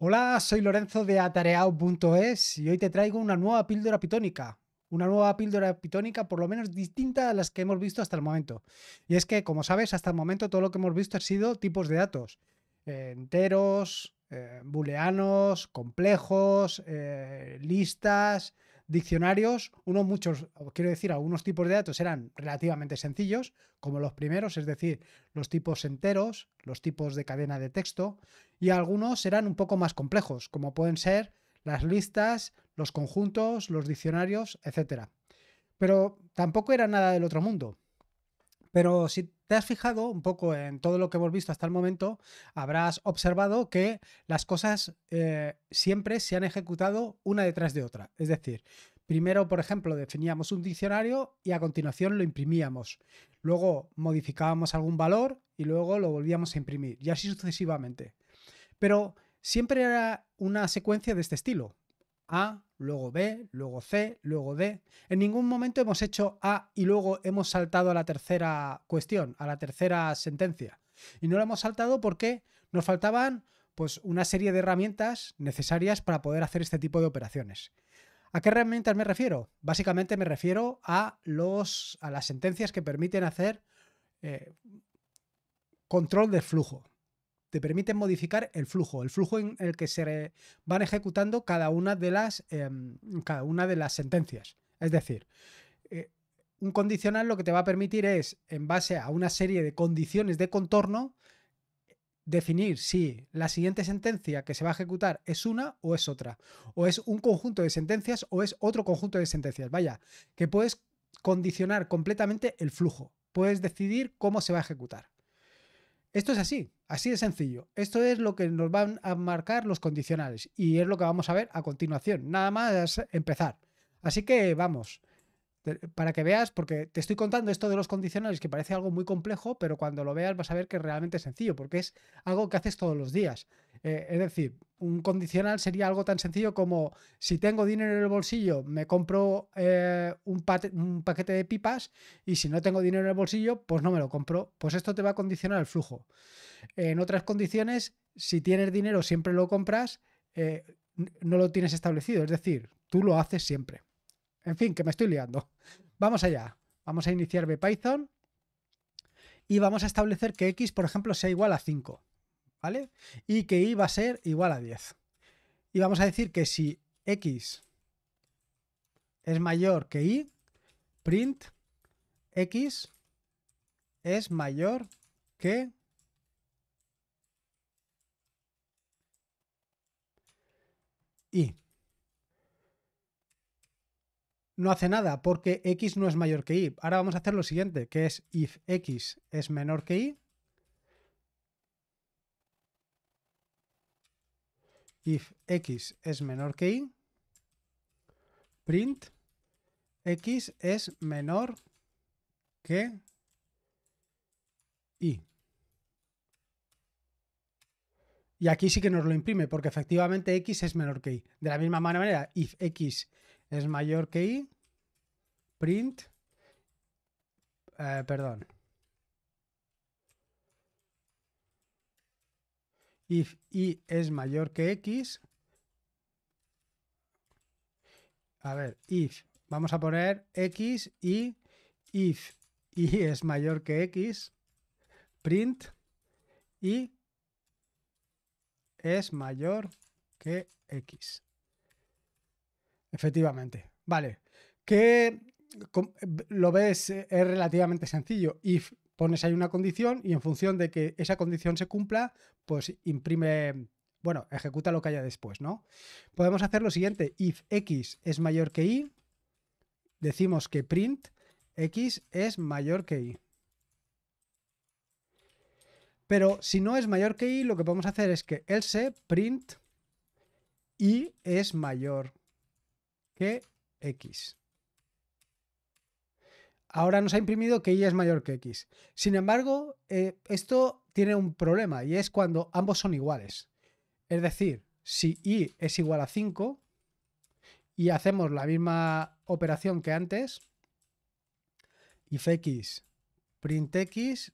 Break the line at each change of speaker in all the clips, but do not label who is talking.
Hola, soy Lorenzo de atareao.es y hoy te traigo una nueva píldora pitónica. Una nueva píldora pitónica por lo menos distinta a las que hemos visto hasta el momento. Y es que, como sabes, hasta el momento todo lo que hemos visto ha sido tipos de datos. Eh, enteros, eh, booleanos, complejos, eh, listas, diccionarios, unos muchos, quiero decir, algunos tipos de datos eran relativamente sencillos, como los primeros, es decir, los tipos enteros, los tipos de cadena de texto, y algunos eran un poco más complejos, como pueden ser las listas, los conjuntos, los diccionarios, etc. Pero tampoco era nada del otro mundo. Pero sí te has fijado un poco en todo lo que hemos visto hasta el momento, habrás observado que las cosas eh, siempre se han ejecutado una detrás de otra. Es decir, primero, por ejemplo, definíamos un diccionario y a continuación lo imprimíamos. Luego modificábamos algún valor y luego lo volvíamos a imprimir y así sucesivamente. Pero siempre era una secuencia de este estilo. A, luego B, luego C, luego D. En ningún momento hemos hecho A y luego hemos saltado a la tercera cuestión, a la tercera sentencia. Y no la hemos saltado porque nos faltaban pues una serie de herramientas necesarias para poder hacer este tipo de operaciones. ¿A qué herramientas me refiero? Básicamente me refiero a, los, a las sentencias que permiten hacer eh, control de flujo te permiten modificar el flujo, el flujo en el que se van ejecutando cada una de las, em, cada una de las sentencias. Es decir, eh, un condicional lo que te va a permitir es, en base a una serie de condiciones de contorno, definir si la siguiente sentencia que se va a ejecutar es una o es otra, o es un conjunto de sentencias o es otro conjunto de sentencias. Vaya, que puedes condicionar completamente el flujo, puedes decidir cómo se va a ejecutar. Esto es así. Así de sencillo. Esto es lo que nos van a marcar los condicionales y es lo que vamos a ver a continuación. Nada más empezar. Así que vamos para que veas, porque te estoy contando esto de los condicionales que parece algo muy complejo, pero cuando lo veas vas a ver que es realmente sencillo, porque es algo que haces todos los días. Eh, es decir, un condicional sería algo tan sencillo como si tengo dinero en el bolsillo, me compro eh, un, paquete de pipas y si no tengo dinero en el bolsillo, pues no me lo compro. Pues esto te va a condicionar el flujo. En otras condiciones, si tienes dinero siempre lo compras, eh, no lo tienes establecido, es decir, tú lo haces siempre. En fin, que me estoy liando. Vamos allá. Vamos a iniciar BPython y vamos a establecer que x, por ejemplo, sea igual a 5, ¿vale? Y que y va a ser igual a 10. Y vamos a decir que si x es mayor que y, print x es mayor que y no hace nada porque x no es mayor que y. Ahora vamos a hacer lo siguiente, que es if x es menor que y, if x es menor que y, print x es menor que y. Y aquí sí que nos lo imprime, porque efectivamente x es menor que y. De la misma manera, if x es mayor que i, print, eh, perdón, if i es mayor que x, a ver, if, vamos a poner x y if i es mayor que x, print y es mayor que x. Efectivamente. Vale. Que lo ves, eh, es relativamente sencillo. If pones ahí una condición y en función de que esa condición se cumpla, pues imprime, bueno, ejecuta lo que haya después, ¿no? Podemos hacer lo siguiente, if x es mayor que y, decimos que print x es mayor que y. Pero si no es mayor que y, lo que podemos hacer es que else print y es mayor que x. Ahora nos ha imprimido que y es mayor que x. Sin embargo, eh, esto tiene un problema y es cuando ambos son iguales. Es decir, si y es igual a 5 y hacemos la misma operación que antes, if x print x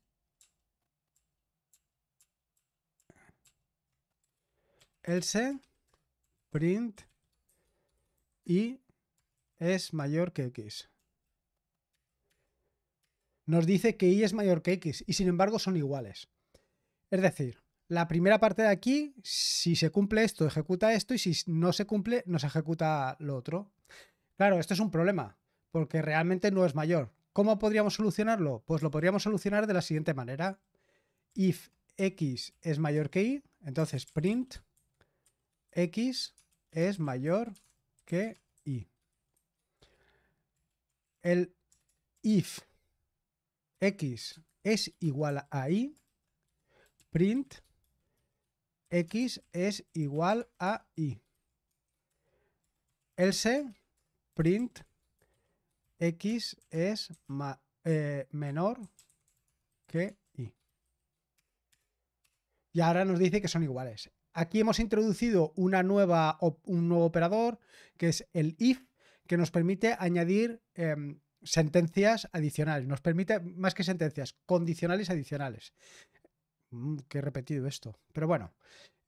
else print y es mayor que x. Nos dice que y es mayor que x y sin embargo son iguales. Es decir, la primera parte de aquí, si se cumple esto, ejecuta esto y si no se cumple, nos ejecuta lo otro. Claro, esto es un problema porque realmente no es mayor. ¿Cómo podríamos solucionarlo? Pues lo podríamos solucionar de la siguiente manera. If x es mayor que y, entonces print x es mayor que i. El if x es igual a i, print x es igual a i. Else print x es eh, menor que i Y ahora nos dice que son iguales. Aquí hemos introducido una nueva, un nuevo operador que es el if, que nos permite añadir em, sentencias adicionales. Nos permite, más que sentencias, condicionales adicionales. Mm, ¿Qué he repetido esto. Pero bueno,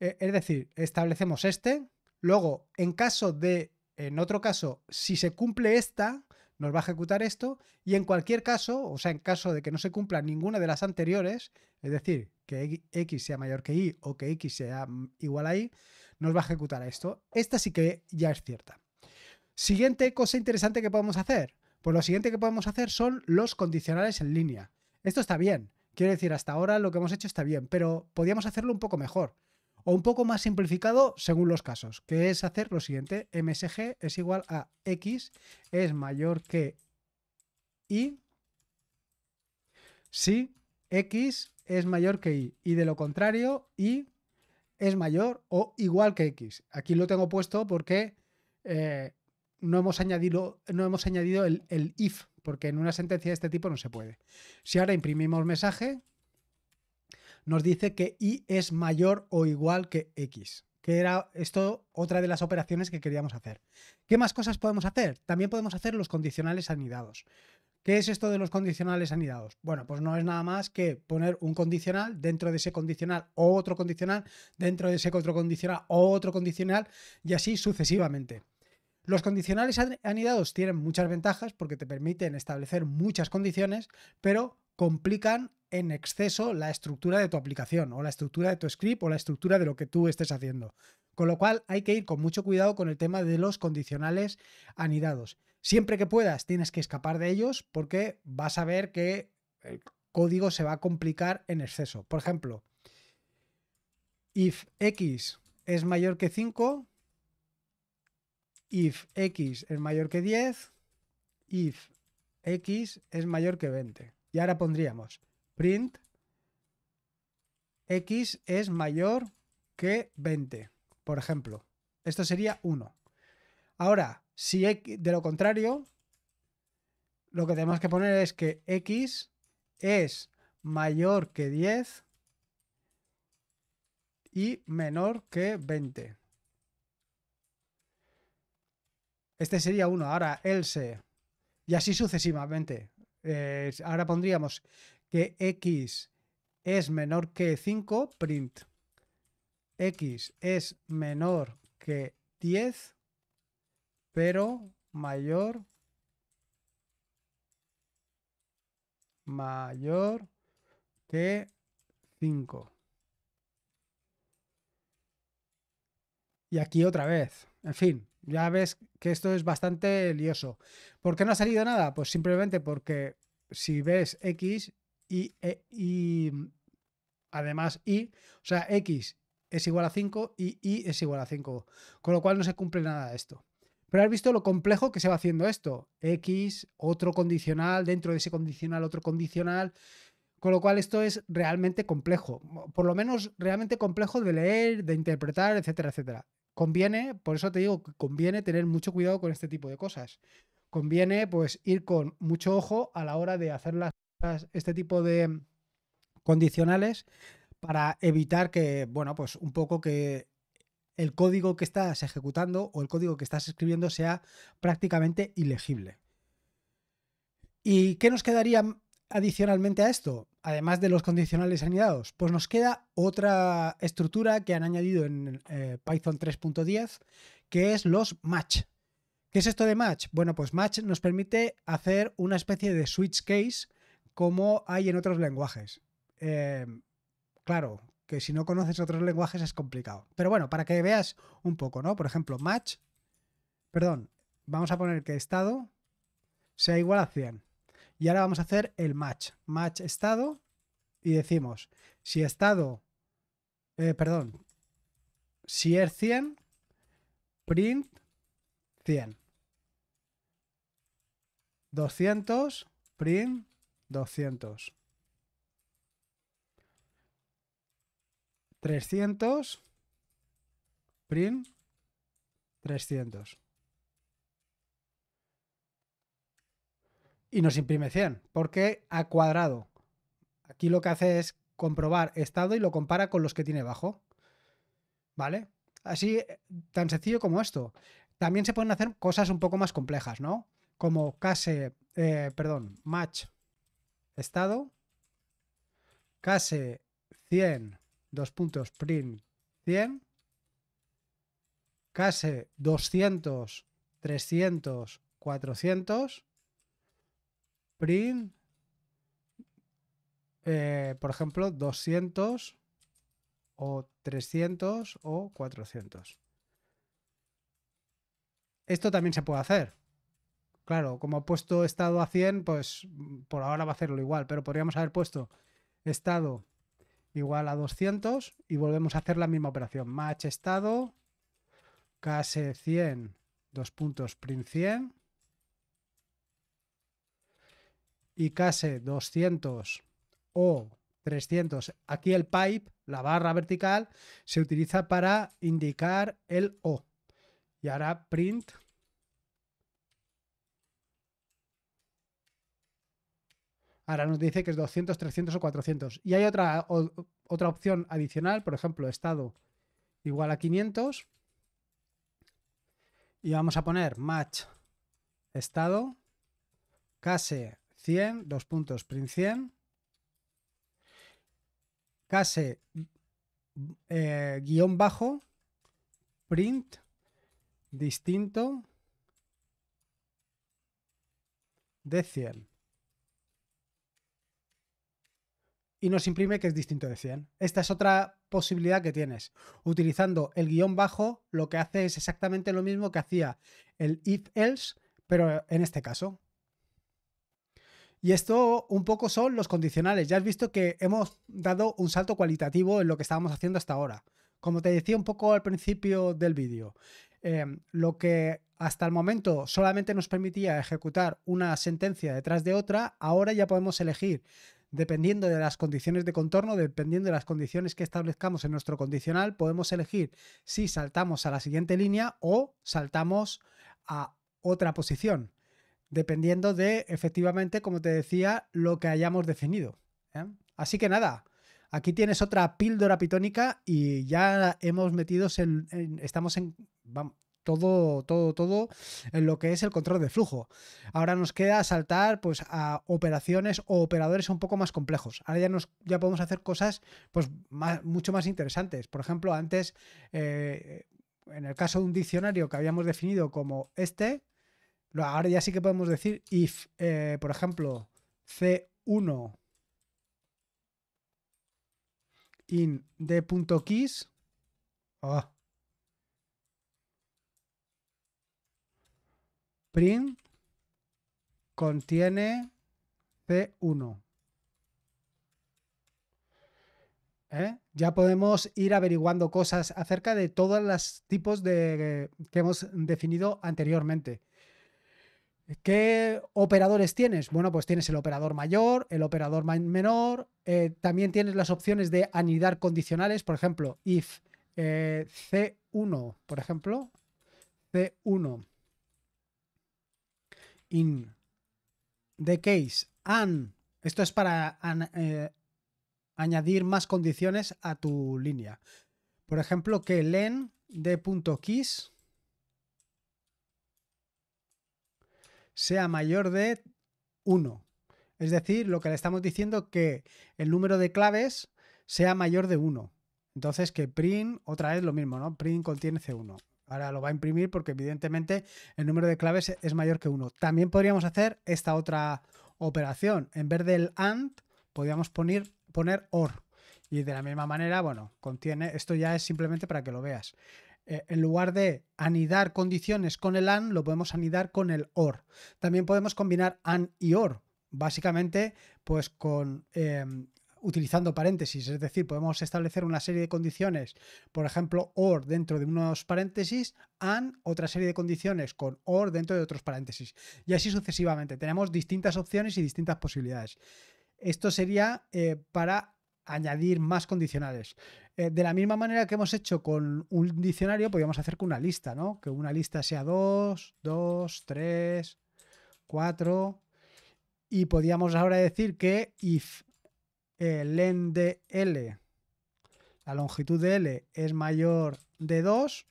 e, es decir, establecemos este. Luego, en caso de, en otro caso, si se cumple esta, nos va a ejecutar esto y en cualquier caso, o sea, en caso de que no se cumpla ninguna de las anteriores, es decir, que x sea mayor que y o que x sea mm, igual a y, nos va a ejecutar esto. Esta sí que ya es cierta. Siguiente cosa interesante que podemos hacer. Pues lo siguiente que podemos hacer son los condicionales en línea. Esto está bien. Quiero decir, hasta ahora lo que hemos hecho está bien, pero podíamos hacerlo un poco mejor o un poco más simplificado según los casos, que es hacer lo siguiente, msg es igual a x es mayor que y si x es mayor que y y de lo contrario y es mayor o igual que x. Aquí lo tengo puesto porque eh, no, hemos añadido, no hemos añadido el, el if, porque en una sentencia de este tipo no se puede. Si ahora imprimimos mensaje, nos dice que i es mayor o igual que x que era esto otra de las operaciones que queríamos hacer. ¿Qué más cosas podemos hacer? También podemos hacer los condicionales anidados. ¿Qué es esto de los condicionales anidados? Bueno, pues no es nada más que poner un condicional dentro de ese condicional o otro condicional, dentro de ese otro condicional o otro condicional y así sucesivamente. Los condicionales anidados tienen muchas ventajas porque te permiten establecer muchas condiciones, pero complican en exceso la estructura de tu aplicación o la estructura de tu script o la estructura de lo que tú estés haciendo. Con lo cual hay que ir con mucho cuidado con el tema de los condicionales anidados. Siempre que puedas tienes que escapar de ellos porque vas a ver que el código se va a complicar en exceso. Por ejemplo, if x es mayor que 5, if x es mayor que 10, if x es mayor que 20. Y ahora pondríamos print x es mayor que 20, por ejemplo. Esto sería 1. Ahora, si de lo contrario, lo que tenemos que poner es que x es mayor que 10 y menor que 20. Este sería 1. Ahora, else. Y así sucesivamente. Eh, ahora pondríamos que x es menor que 5, print. x es menor que 10, pero mayor mayor que 5. Y aquí otra vez. En fin, ya ves que esto es bastante lioso. ¿Por qué no ha salido nada? Pues simplemente porque si ves X, y, eh, mm, además y, o sea, x es igual a 5 y y es igual a 5, con lo cual no se cumple nada de esto. Pero has visto lo complejo que se va haciendo esto. X, otro condicional, dentro de ese condicional, otro condicional. Con lo cual esto es realmente complejo. Por lo menos realmente complejo de leer, de interpretar, etcétera, etcétera. Conviene, por eso te digo, que conviene tener mucho cuidado con este tipo de cosas. Conviene pues ir con mucho ojo a la hora de hacer las este tipo de condicionales para evitar que, bueno, pues un poco que el código que estás ejecutando o el código que estás escribiendo sea prácticamente ilegible. ¿Y qué nos quedaría adicionalmente a esto? Además de los condicionales añadidos, pues nos queda otra estructura que han añadido en eh, Python 3.10, que es los match. ¿Qué es esto de match? Bueno, pues match nos permite hacer una especie de switch case como hay en otros lenguajes. Em, claro, que si no conoces otros lenguajes es complicado. Pero bueno, para que veas un poco, ¿no? Por ejemplo, match, perdón, vamos a poner que estado sea igual a 100. Y ahora vamos a hacer el match, match estado, y decimos, si estado, eh, perdón, si es 100, print 100. 200, print 200. 300. Print. 300. Y nos imprime 100, porque a cuadrado. Aquí lo que hace es comprobar estado y lo compara con los que tiene bajo. ¿Vale? Así, eh, tan sencillo como esto. También se pueden hacer cosas un poco más complejas, ¿no? Como case, eh, perdón, match estado, case 100, dos puntos, print 100, case 200, 300, 400, print, eh, por ejemplo, 200 o 300 o 400. Esto también se puede hacer. Claro, como ha puesto estado a 100, pues mm, por ahora va a hacerlo igual, pero podríamos haber puesto estado igual a 200 y volvemos a hacer la misma operación. Match estado, case 100, dos puntos, print 100 y case 200 o 300. Aquí el pipe, la barra vertical, se utiliza para indicar el O. Y ahora print Ahora nos dice que es 200, 300 o 400. Y hay otra, otra opción adicional, por ejemplo, estado igual a 500. Y vamos a poner match estado case 100, dos puntos, print 100. Case eh, guión bajo, print, distinto de 100. y nos imprime que es distinto de 100. Esta es otra posibilidad que tienes. Utilizando el guión bajo, lo que hace es exactamente lo mismo que hacía el if else, pero en este caso. Y esto un poco son los condicionales. Ya has visto que hemos dado un salto cualitativo en lo que estábamos haciendo hasta ahora. Como te decía un poco al principio del vídeo, em, lo que hasta el momento solamente nos permitía ejecutar una sentencia detrás de otra, ahora ya podemos elegir dependiendo de las condiciones de contorno, dependiendo de las condiciones que establezcamos en nuestro condicional, podemos elegir si saltamos a la siguiente línea o saltamos a otra posición, dependiendo de, efectivamente, como te decía, lo que hayamos definido. ¿eh? Así que nada, aquí tienes otra píldora pitónica y ya hemos metido, en, estamos en, todo, todo, todo en lo que es el control de flujo. Ahora nos queda saltar pues, a operaciones o operadores un poco más complejos. Ahora ya, nos, ya podemos hacer cosas pues, mucho más interesantes. Por ejemplo, antes, eh, en el caso de un diccionario que habíamos definido como este, ahora ya sí que podemos decir if, eh, por ejemplo, C1 in d.keys. print contiene C1. ¿Eh? Ya podemos ir averiguando cosas acerca de todos los tipos de, eh, que hemos definido anteriormente. ¿Qué operadores tienes? Bueno, pues tienes el operador mayor, el operador menor, eh, también tienes las opciones de anidar condicionales, por ejemplo, if C1, por ejemplo, C1 in the case and esto es para eh, añadir más condiciones a tu línea. Por ejemplo, que len keys sea mayor de 1. Es decir, lo que le estamos diciendo que el número de claves sea mayor de 1. Entonces que print, otra vez lo mismo, ¿no? Print contiene C1. Ahora lo va a imprimir porque evidentemente el número de claves es mayor que uno. También podríamos hacer esta otra operación. En vez del AND, podríamos poner, poner OR. Y de la misma manera, bueno, contiene, esto ya es simplemente para que lo veas. Eh, en lugar de anidar condiciones con el AND, lo podemos anidar con el OR. También podemos combinar AND y OR. Básicamente, pues con em, utilizando paréntesis, es decir, podemos establecer una serie de condiciones, por ejemplo, or dentro de unos paréntesis, and otra serie de condiciones con or dentro de otros paréntesis, y así sucesivamente. Tenemos distintas opciones y distintas posibilidades. Esto sería eh, para añadir más condicionales. Eh, de la misma manera que hemos hecho con un diccionario, podríamos hacer con una lista, ¿no? Que una lista sea 2, 2, 3, 4. Y podríamos ahora decir que if eh, len de L, la longitud de L es mayor de 2,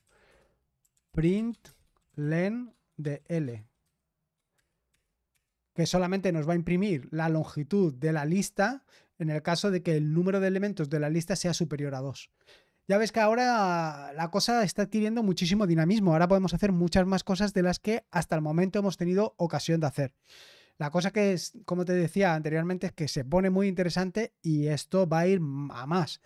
print len de L, que solamente nos va a imprimir la longitud de la lista en el caso de que el número de elementos de la lista sea superior a 2. Ya ves que ahora la cosa está adquiriendo muchísimo dinamismo. Ahora podemos hacer muchas más cosas de las que hasta el momento hemos tenido ocasión de hacer. La cosa que es, como te decía anteriormente, es que se pone muy interesante y esto va a ir a más.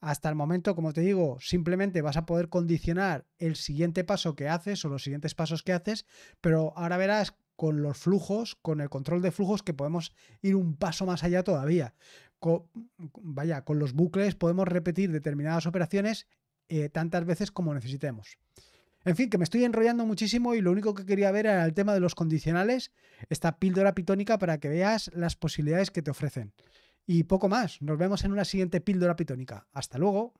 Hasta el momento, como te digo, simplemente vas a poder condicionar el siguiente paso que haces o los siguientes pasos que haces, pero ahora verás con los flujos, con el control de flujos, que podemos ir un paso más allá todavía. vaya, con los bucles podemos repetir determinadas operaciones eh, tantas veces como necesitemos. En fin, que me estoy enrollando muchísimo y lo único que quería ver era el tema de los condicionales, esta píldora pitónica para que veas las posibilidades que te ofrecen. Y poco más, nos vemos en una siguiente píldora pitónica. Hasta luego.